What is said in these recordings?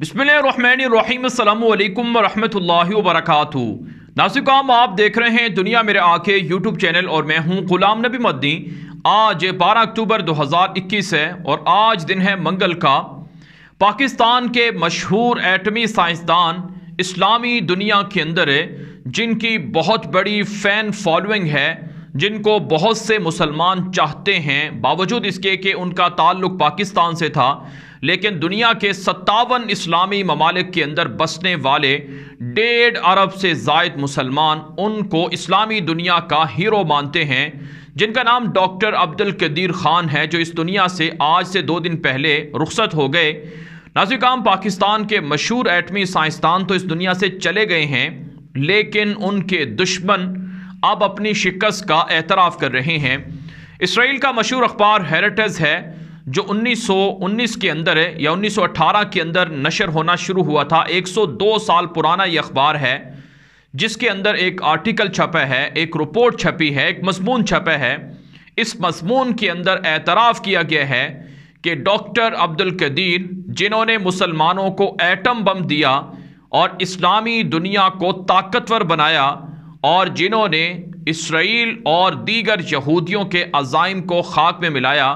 बिस्मिल्लाम वरहमतुल्लाहि वबरकातु नासिकाम आप देख रहे हैं दुनिया मेरे आंखें यूट्यूब चैनल और मैं हूँ गुलाम नबी मद्दी आज 12 अक्टूबर 2021 है और आज दिन है मंगल का पाकिस्तान के मशहूर एटमी साइंसदान इस्लामी दुनिया के अंदर है जिनकी बहुत बड़ी फ़ैन फॉलोइंग है जिनको बहुत से मुसलमान चाहते हैं बावजूद इसके कि उनका ताल्लुक पाकिस्तान से था लेकिन दुनिया के सत्तावन इस्लामी ममालिक के अंदर बसने वाले डेढ़ अरब से जायद मुसलमान उनको इस्लामी दुनिया का हीरो मानते हैं जिनका नाम डॉक्टर अब्दुल कदीर ख़ान है जो इस दुनिया से आज से दो दिन पहले रुखसत हो गए नाजिकाम पाकिस्तान के मशहूर एटमी साइंसदान तो इस दुनिया से चले गए हैं लेकिन उनके दुश्मन अब अपनी शिकस्त का एतराफ़ कर रहे हैं इसराइल का मशहूर अखबार हेरिटेज है जो 1919 के अंदर है या 1918 के अंदर नशर होना शुरू हुआ था 102 साल पुराना ये अखबार है जिसके अंदर एक आर्टिकल छपा है एक रिपोर्ट छपी है एक मजमून छपा है इस मजमून के अंदर एतराफ़ किया गया है कि डॉक्टर अब्दुल कदीर जिन्होंने मुसलमानों को एटम बम दिया और इस्लामी दुनिया को ताकतवर बनाया और जिन्होंने इसराइल और दीगर यहूदियों के अज़ाइम को खाक में मिलाया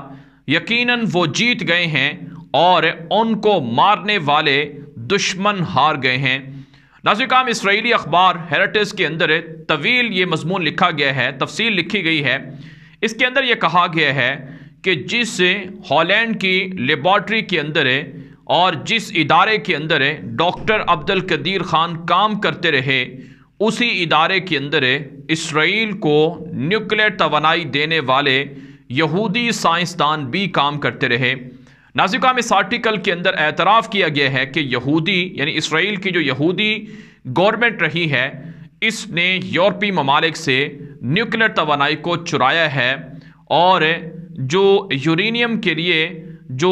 यकीनन वो जीत गए हैं और उनको मारने वाले दुश्मन हार गए हैं नाजिकाम इसराइली अखबार हेरिटेज के अंदर तवील ये मजमून लिखा गया है तफसील लिखी गई है इसके अंदर यह कहा गया है कि जिस हॉलैंड की लेबॉर्ट्री के अंदर और जिस इदारे के अंदर डॉक्टर अब्दुल कदीर खान काम करते रहे उसी इदारे के अंदर इसराइल को न्यूक्लियर तोानाई देने वाले यहूदी साइंसदान भी काम करते रहे नाजिका में इस आर्टिकल के अंदर एतराफ़ किया गया है कि यहूदी यानी इसराइल की जो यहूदी गवर्नमेंट रही है इसने यूरोपी ममालिक से न्यूक्लियर तोानाई को चुराया है और जो यूरेनियम के लिए जो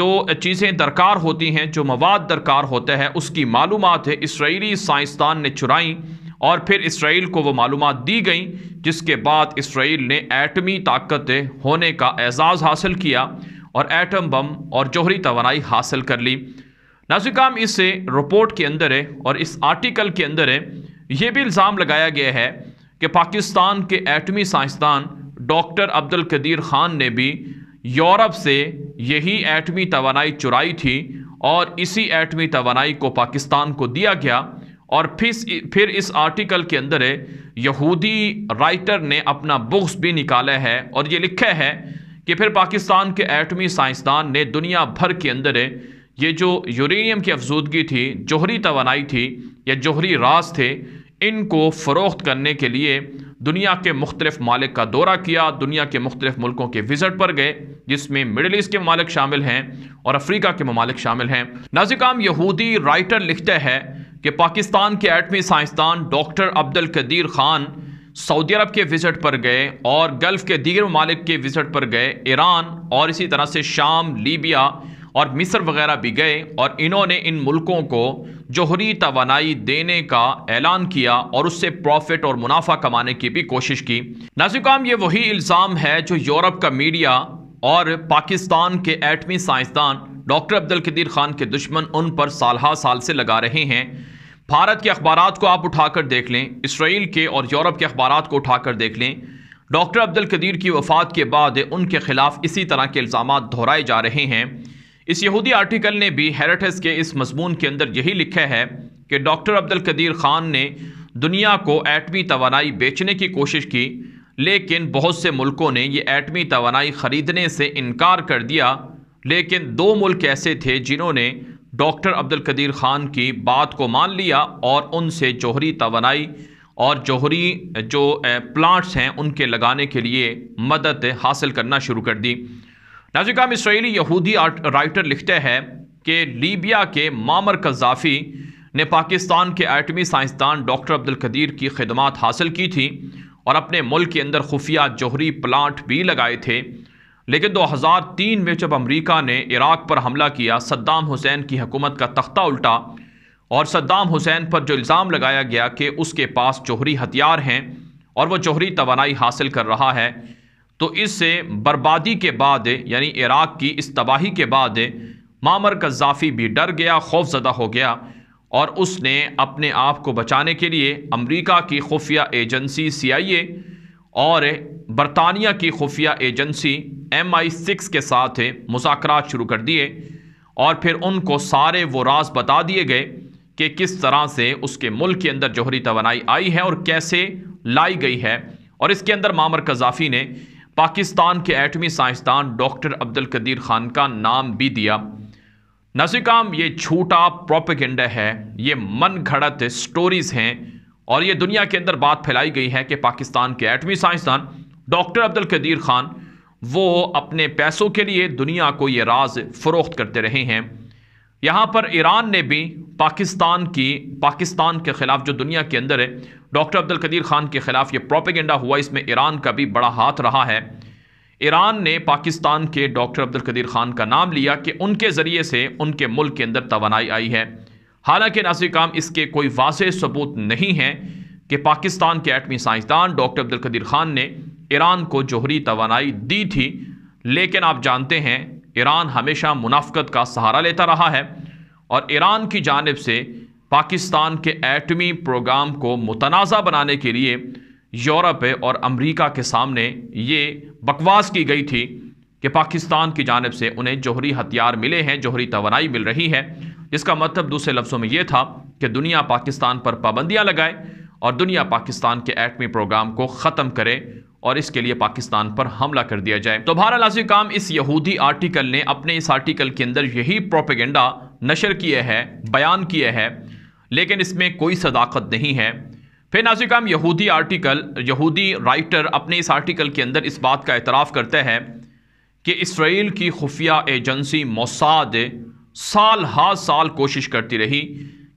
जो चीज़ें दरकार होती हैं जो मवाद दरकार होता है उसकी मालूम है इसराइली साइंसदान ने चुराई और फिर इसराइल को वो मालूम दी गई जिसके बाद इसराइल ने एटमी ताकत होने का एजाज़ हासिल किया और एटम बम और जोहरी तोानाई हासिल कर ली नाजिकाम इस रिपोर्ट के अंदर है और इस आर्टिकल के अंदर है ये भी इल्ज़ाम लगाया गया है कि पाकिस्तान के एटमी साइंसदान डॉक्टर अब्दुल कदीर ख़ान ने भी यूरोप से यही एटमी तोानाई चुराई थी और इसी एटमी तोानाई को पाकिस्तान को दिया गया और फिर फिर इस आर्टिकल के अंदर यहूदी राइटर ने अपना बुक्स भी निकाला है और ये लिखा है कि फिर पाकिस्तान के एटमी साइंसदान ने दुनिया भर के अंदर ये जो यूरेनियम की अफजूदगी थी जोहरी तोानाई थी या जोहरी राज थे इनको फ़रोख्त करने के लिए दुनिया के मुख्तलिफ मालिक का दौरा किया दुनिया के मुख्तलिफ मुल्कों के विज़ट पर गए जिसमें मिडल ईस्ट के ममालिक शामिल हैं और अफ्रीका के ममालिक शामिल हैं नाजिकाम यहूदी राइटर लिखते हैं कि पाकिस्तान के एटमी साइंसदान doctor Abdul Qadeer Khan Saudi Arabia के विज़ट पर गए और गल्फ़ के दीगर ममालिक के विज़ट पर गए ईरान और इसी तरह से शाम लीबिया और मिस्र वगैरह भी गए और इन्होंने इन मुल्कों को जोहरी तोानाई देने का ऐलान किया और उससे प्रॉफिट और मुनाफा कमाने की भी कोशिश की नाजुकाम ये वही इल्ज़ाम है जो यूरोप का मीडिया और पाकिस्तान के एटमी साइंसदान डॉक्टर अब्दुल कदीर खान के दुश्मन उन पर साल साल से लगा रहे हैं भारत के अखबार को आप उठाकर देख लें इसराइल के और यूरोप के अखबार को उठाकर देख लें डॉक्टर अब्दुल कदीर की वफात के बाद उनके खिलाफ इसी तरह के इल्ज़ाम दोहराए जा रहे हैं इस यहूदी आर्टिकल ने भी हेरिटेज के इस मजमून के अंदर यही लिखा है कि डॉक्टर अब्दुल कदीर ख़ान ने दुनिया को एटमी तोानाई बेचने की कोशिश की लेकिन बहुत से मुल्कों ने यह एटमी तोानाई ख़रीदने से इनकार कर दिया लेकिन दो मुल्क ऐसे थे जिन्होंने डॉक्टर अब्दुल कदीर ख़ान की बात को मान लिया और उनसे जौहरी तोनाई और जौहरी जो प्लांट्स हैं उनके लगाने के लिए मदद हासिल करना शुरू कर दी नाजिकाम इसराइली यहूदी राइटर लिखते हैं कि लीबिया के मामर कज़ाफ़ी ने पाकिस्तान के एटमी साइंसदान डॉक्टर अब्दुल कदीर की खदमात हासिल की थी और अपने मुल्क के अंदर खुफिया जौहरी प्लांट भी लगाए थे लेकिन 2003 में जब अमेरिका ने इराक पर हमला किया सद्दाम हुसैन की हुकूमत का तख्ता उल्टा और सद्दाम हुसैन पर जो इल्ज़ाम लगाया गया कि उसके पास जौहरी हथियार हैं और वह जौहरी तोानाई हासिल कर रहा है तो इससे बर्बादी के बाद यानी इराक की इस तबाही के बाद मामर कज़ाफ़ी भी डर गया खौफजदा हो गया और उसने अपने आप को बचाने के लिए अमरीका की खुफिया एजेंसी सी आई ए और बरतानिया की खुफिया एजेंसी एम आई सिक्स के साथ मुसाकर शुरू कर दिए और फिर उनको सारे वो राज बता दिए गए कि किस तरह से उसके मुल्क के अंदर जौहरी तोनाई आई है और कैसे लाई गई है और इसके अंदर मामर कजाफी ने पाकिस्तान के एटमी साइंसदान डॉक्टर अब्दुल कदीर खान का नाम भी दिया नसीकाम ये झूठा प्रोपेगेंडा है ये मन घड़त स्टोरीज़ हैं और ये दुनिया के अंदर बात फैलाई गई है कि पाकिस्तान के एटमी साइंसदान डॉक्टर अब्दुल कदीर खान वो अपने पैसों के लिए दुनिया को ये राज फ़रोख्त करते रहे हैं यहाँ पर ईरान ने भी पाकिस्तान की पाकिस्तान के ख़िलाफ़ जो दुनिया के अंदर है डॉक्टर अब्दुल कदीर ख़ान के ख़िलाफ़ ये प्रोपेगेंडा हुआ इसमें ईरान का भी बड़ा हाथ रहा है ईरान ने पाकिस्तान के डॉक्टर अब्दुल कदीर ख़ान का नाम लिया कि उनके ज़रिए से उनके मुल्क के अंदर तोनाई आई है हालांकि नासिर काम इसके कोई वाज सबूत नहीं है कि पाकिस्तान के एटमी साइंसदान डॉक्टर अब्दुल कदीर ख़ान ने ईरान को जोहरी तोानाई दी थी लेकिन आप जानते हैं ईरान हमेशा मुनाफ्त का सहारा लेता रहा है और ईरान की जानब से पाकिस्तान के एटमी प्रोग्राम को मुतनाज़ा बनाने के लिए यूरोप और अमरीका के सामने ये बकवास की गई थी कि पाकिस्तान की जानब से उन्हें जोहरी हथियार मिले हैं जोहरी तोानाई मिल रही है इसका मतलब दूसरे लफ्ज़ों में ये था कि दुनिया पाकिस्तान पर पाबंदियाँ लगाए और दुनिया पाकिस्तान के एटमी प्रोग्राम को ख़त्म करे और इसके लिए पाकिस्तान पर हमला कर दिया जाए तो भारत लाजी काम इस यहूदी आर्टिकल ने अपने इस आर्टिकल के अंदर यही प्रोपेगेंडा नशर किया है बयान किया है लेकिन इसमें कोई सदाकत नहीं है फिर नाजिक यहूदी आर्टिकल यहूदी राइटर अपने इस आर्टिकल के अंदर इस बात का एतराफ़ करते हैं कि इसराइल की खुफिया एजेंसी मोसाद साल हा साल कोशिश करती रही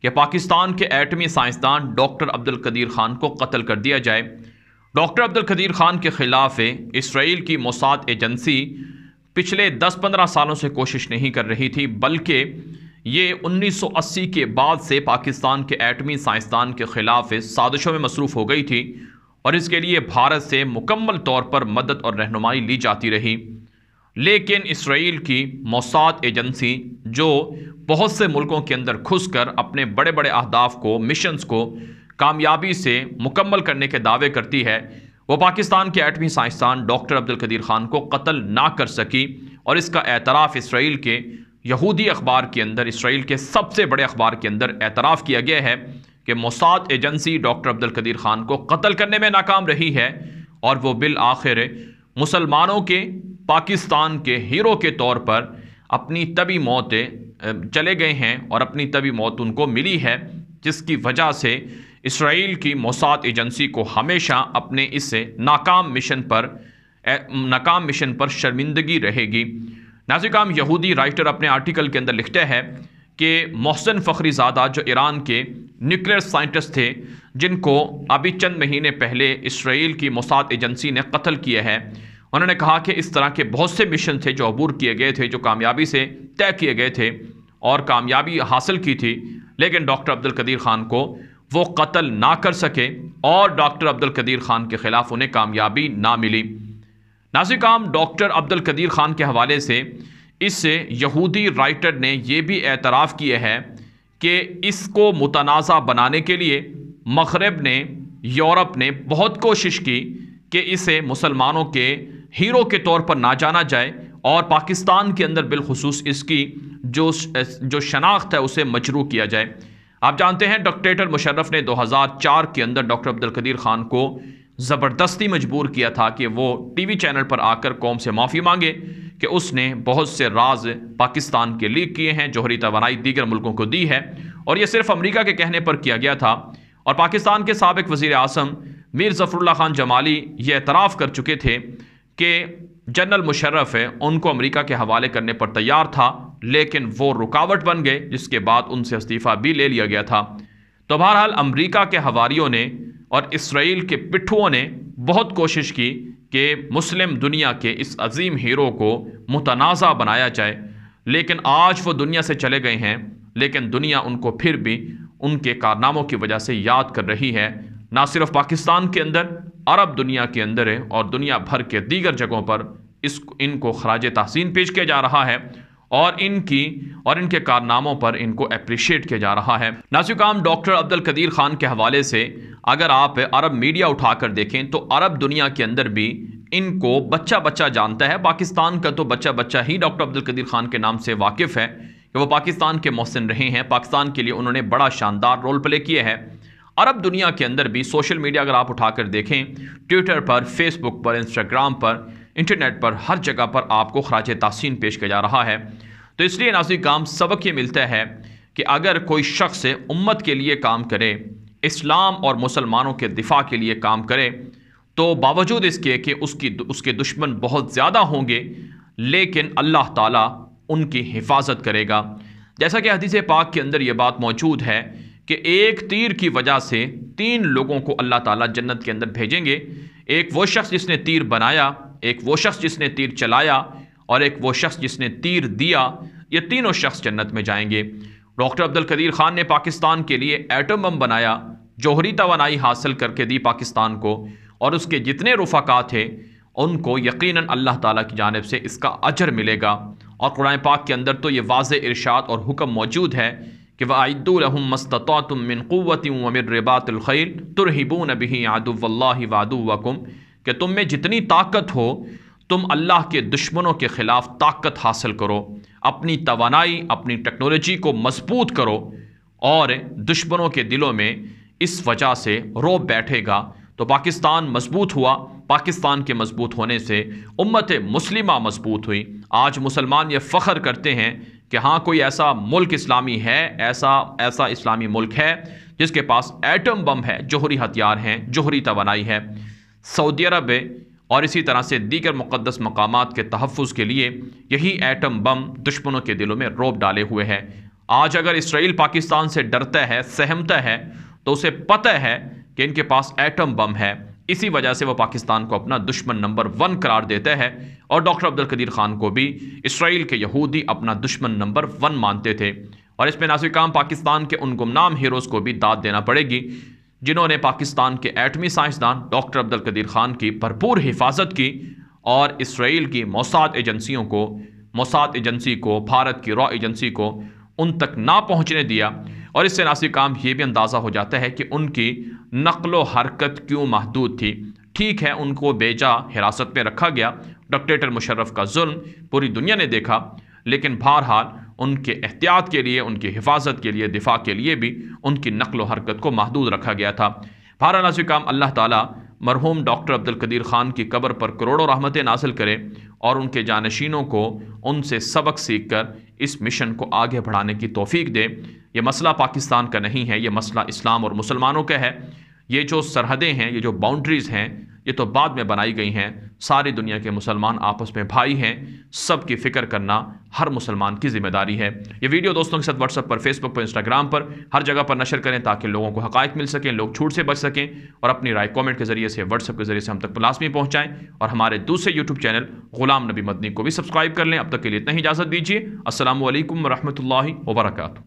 कि पाकिस्तान के एटमी साइंसदान डॉक्टर अब्दुल कदीर खान को कत्ल कर दिया जाए डॉक्टर अब्दुल खदीर खान के ख़िलाफ़ इसराइल की मोसाद एजेंसी पिछले 10-15 सालों से कोशिश नहीं कर रही थी बल्कि ये 1980 के बाद से पाकिस्तान के एटमी साइंसदान के ख़िलाफ़ साजिशों में मसरूफ़ हो गई थी और इसके लिए भारत से मुकम्मल तौर पर मदद और रहनुमाई ली जाती रही लेकिन इसराइल की मोसाद एजेंसी जो बहुत से मुल्कों के अंदर घुस कर अपने बड़े बड़े अहदाफ को मिशंस को कामयाबी से मुकम्मल करने के दावे करती है वो पाकिस्तान के एटमी साइंसदान डॉक्टर अब्दुल कदीर ख़ान को कत्ल ना कर सकी और इसका एतराफ़ इसराइल के यहूदी अखबार के अंदर इसराइल के सबसे बड़े अखबार के अंदर एतराफ़ किया गया है कि Mossad agency doctor Abdul Qadeer Khan को कत्ल करने में नाकाम रही है और वो बिल आखिर मुसलमानों के पाकिस्तान के हीरो के तौर पर अपनी तभी मौत चले गए हैं और अपनी तभी मौत उनको मिली है जिसकी वजह से इसराइल की मोसाद एजेंसी को हमेशा अपने इस नाकाम मिशन पर नाकाम मिशन पर शर्मिंदगी रहेगी नाजिकाम यहूदी राइटर अपने आर्टिकल के अंदर लिखते हैं कि मोहसिन फ़खरीजादा जो ईरान के न्यूक्लियर साइंटिस्ट थे जिनको अभी चंद महीने पहले इसराइल की मोसाद एजेंसी ने कत्ल किया है उन्होंने कहा कि इस तरह के बहुत से मिशन थे जो अबूर किए गए थे जो कामयाबी से तय किए गए थे और कामयाबी हासिल की थी लेकिन डॉक्टर अब्दुल कदीर ख़ान को वो कत्ल ना कर सके और डॉक्टर अब्दुल कदीर खान के ख़िलाफ़ उन्हें कामयाबी ना मिली नाजिक आम डॉक्टर अब्दुल कदीर खान के हवाले से इससे यहूदी राइटर ने यह भी एतराफ़ किया है कि इसको मुतनाज़ा बनाने के लिए मगरब ने यूरोप ने बहुत कोशिश की कि इसे मुसलमानों के हीरो के तौर पर ना जाना जाए और पाकिस्तान के अंदर बिलखसूस इसकी जो जो शनाख्त है उसे मजरू किया जाए आप जानते हैं डॉक्टरेटर मुशर्रफ ने 2004 के अंदर डॉक्टर अब्दुल कदीर खान को ज़बरदस्ती मजबूर किया था कि वो टीवी चैनल पर आकर कौम से माफ़ी मांगे कि उसने बहुत से राज पाकिस्तान के लीक किए हैं जोहरी तोानाई दीगर मुल्कों को दी है और ये सिर्फ अमरीका के कहने पर किया गया था और पाकिस्तान के सबक वज़ी अजम मीर ज़फ़रुल्ला खान जमाली ये एतराफ़ कर चुके थे कि जनरल मुशर्रफ है उनको अमेरिका के हवाले करने पर तैयार था लेकिन वो रुकावट बन गए जिसके बाद उनसे इस्तीफ़ा भी ले लिया गया था तो बहरहाल अमरीका के हवारीयों ने और इसराइल के पिट्ठुओं ने बहुत कोशिश की कि मुस्लिम दुनिया के इस अजीम हीरो को मुतनाज़ा बनाया जाए लेकिन आज वो दुनिया से चले गए हैं लेकिन दुनिया उनको फिर भी उनके कारनामों की वजह से याद कर रही है ना सिर्फ पाकिस्तान के अंदर अरब दुनिया के अंदर है और दुनिया भर के दीगर जगहों पर इस इनको खराज तहसीन पेश किया जा रहा है और इनकी और इनके कारनामों पर इनको अप्रिशिएट किया जा रहा है नाजुकाम डॉक्टर अब्दुल कदीर खान के हवाले से अगर आप अरब मीडिया उठाकर देखें तो अरब दुनिया के अंदर भी इनको बच्चा बच्चा जानता है पाकिस्तान का तो बच्चा बच्चा ही डॉक्टर अब्दुल कदीर खान के नाम से वाकिफ़ है कि वो पाकिस्तान के मोहसिन रहे हैं पाकिस्तान के लिए उन्होंने बड़ा शानदार रोल प्ले किया है अरब दुनिया के अंदर भी सोशल मीडिया अगर आप उठाकर देखें ट्विटर पर फेसबुक पर इंस्टाग्राम पर इंटरनेट पर हर जगह पर आपको खराज तहसिन पेश किया जा रहा है तो इसलिए नाजी काम सबक ये मिलता है कि अगर कोई शख्स उम्मत के लिए काम करे इस्लाम और मुसलमानों के दिफा के लिए काम करे तो बावजूद इसके कि उसकी उसके दुश्मन बहुत ज़्यादा होंगे लेकिन अल्लाह ताला उनकी हिफाजत करेगा जैसा कि हदीस पाक के अंदर ये बात मौजूद है कि एक तीर की वजह से तीन लोगों को अल्लाह ताला जन्नत के अंदर भेजेंगे एक वो शख्स जिसने तीर बनाया एक वो शख्स जिसने तीर चलाया और एक वो शख्स जिसने तीर दिया ये तीनों शख्स जन्नत में जाएंगे डॉक्टर अब्दुल कदीर खान ने पाकिस्तान के लिए एटम बम बनाया जौहरी तोानाई हासिल करके दी पाकिस्तान को और उसके जितने रुफाका थे उनको यकीनन अल्लाह ताला की जानब से इसका अजर मिलेगा और कुरान पाक के अंदर तो ये वाज इरशाद और हुक्म मौजूद है कि वह मस्तम मिन क़वत वमिर आदुल्ला वादुवकुम कि तुम में जितनी ताकत हो तुम अल्लाह के दुश्मनों के ख़िलाफ़ ताकत हासिल करो अपनी तोानाई अपनी टेक्नोलॉजी को मजबूत करो और दुश्मनों के दिलों में इस वजह से रो बैठेगा तो पाकिस्तान मजबूत हुआ पाकिस्तान के मजबूत होने से उम्मत मुस्लिमा मजबूत हुई आज मुसलमान ये फ़ख्र करते हैं कि हाँ कोई ऐसा मुल्क इस्लामी है ऐसा ऐसा इस्लामी मुल्क है जिसके पास एटम बम है जोहरी हथियार हैं जोहरी तोानाई है सऊदी अरब है और इसी तरह से दीगर मुक़दस मकाम के तहफ़ के लिए यही एटम बम दुश्मनों के दिलों में रोब डाले हुए हैं आज अगर इसराइल पाकिस्तान से डरता है सहमता है तो उसे पता है कि इनके पास एटम बम है इसी वजह से वह पाकिस्तान को अपना दुश्मन नंबर वन करार देता है और डॉक्टर अब्दुल कदीर खान को भी इसराइल के यहूदी अपना दुश्मन नंबर वन मानते थे और इसमें नासिकाम पाकिस्तान के उन गुमनाम हीरोज़ को भी दाद देना पड़ेगी जिन्होंने पाकिस्तान के एटमी साइंसदान डॉक्टर अब्दुल कदीर खान की भरपूर हिफाजत की और इसराइल की मौसाद एजेंसियों को मौसाद एजेंसी को भारत की रॉ एजेंसी को उन तक ना पहुंचने दिया और इससे नासिक काम ये भी अंदाज़ा हो जाता है कि उनकी नकल हरकत क्यों महदूद थी ठीक है उनको बेजा हिरासत में रखा गया डॉक्टेटर मुशर्रफ का जुल्म पूरी दुनिया ने देखा लेकिन बहरहाल उनके एहतियात के लिए उनकी हिफाजत के लिए दिफा के लिए भी उनकी नकल हरकत को महदूद रखा गया था भारत नाजुक काम अल्लाह ताला मरहूम डॉक्टर अब्दुल कदीर ख़ान की कब्र पर करोड़ों रहमतें नासिल करें और उनके जानशीनों को उनसे सबक सीख कर इस मिशन को आगे बढ़ाने की तोफ़ी दे ये मसला पाकिस्तान का नहीं है ये मसला इस्लाम और मुसलमानों का है ये जो सरहदें हैं ये जो बाउंड्रीज़ हैं ये तो बाद में बनाई गई हैं सारी दुनिया के मुसलमान आपस में भाई हैं सब की फ़िक्र करना हर मुसलमान की जिम्मेदारी है ये वीडियो दोस्तों के साथ व्हाट्सअप पर फेसबुक पर इंस्टाग्राम पर हर जगह पर नशर करें ताकि लोगों को हकायक मिल सकें लोग छूट से बच सकें और अपनी राय कॉमेंट के ज़रिए से व्हाट्सअप के ज़रिए से हम तक लाजमी पहुँचाएँ और हमारे दूसरे यूट्यूब चैनल गुलाम नबी मदनी को भी सब्सक्राइब कर लें अब तक के लिए इतना ही इजाज़त दीजिए असल वरहमल वर्का